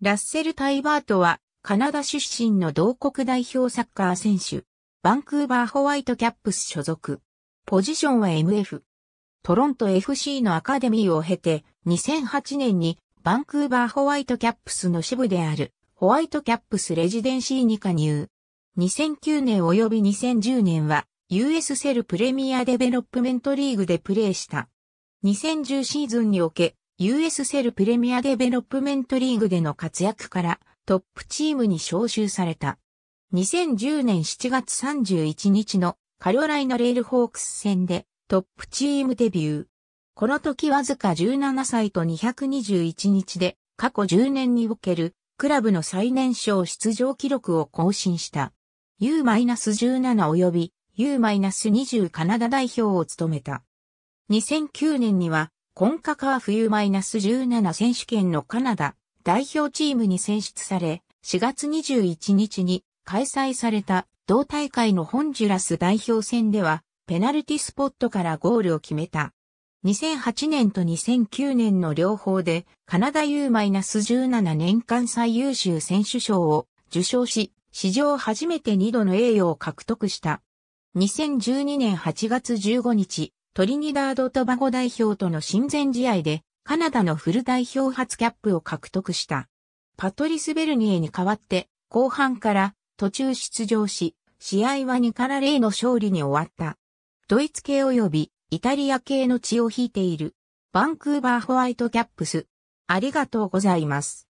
ラッセル・タイバートは、カナダ出身の同国代表サッカー選手、バンクーバーホワイトキャップス所属。ポジションは MF。トロント FC のアカデミーを経て、2008年にバンクーバーホワイトキャップスの支部である、ホワイトキャップスレジデンシーに加入。2009年及び2010年は、US セルプレミアデベロップメントリーグでプレーした。2010シーズンにおけ、US セルプレミアデベロップメントリーグでの活躍からトップチームに招集された。2010年7月31日のカロライナレールホークス戦でトップチームデビュー。この時わずか17歳と221日で過去10年におけるクラブの最年少出場記録を更新した。U-17 及び U-20 カナダ代表を務めた。2009年にはコンカカは冬 -17 選手権のカナダ代表チームに選出され、4月21日に開催された同大会のホンジュラス代表戦では、ペナルティスポットからゴールを決めた。2008年と2009年の両方で、カナダ U-17 年間最優秀選手賞を受賞し、史上初めて2度の栄誉を獲得した。2012年8月15日、トリニダード・トバゴ代表との親善試合で、カナダのフル代表初キャップを獲得した。パトリス・ベルニエに代わって、後半から途中出場し、試合は2から0の勝利に終わった。ドイツ系及びイタリア系の血を引いている。バンクーバーホワイトキャップス。ありがとうございます。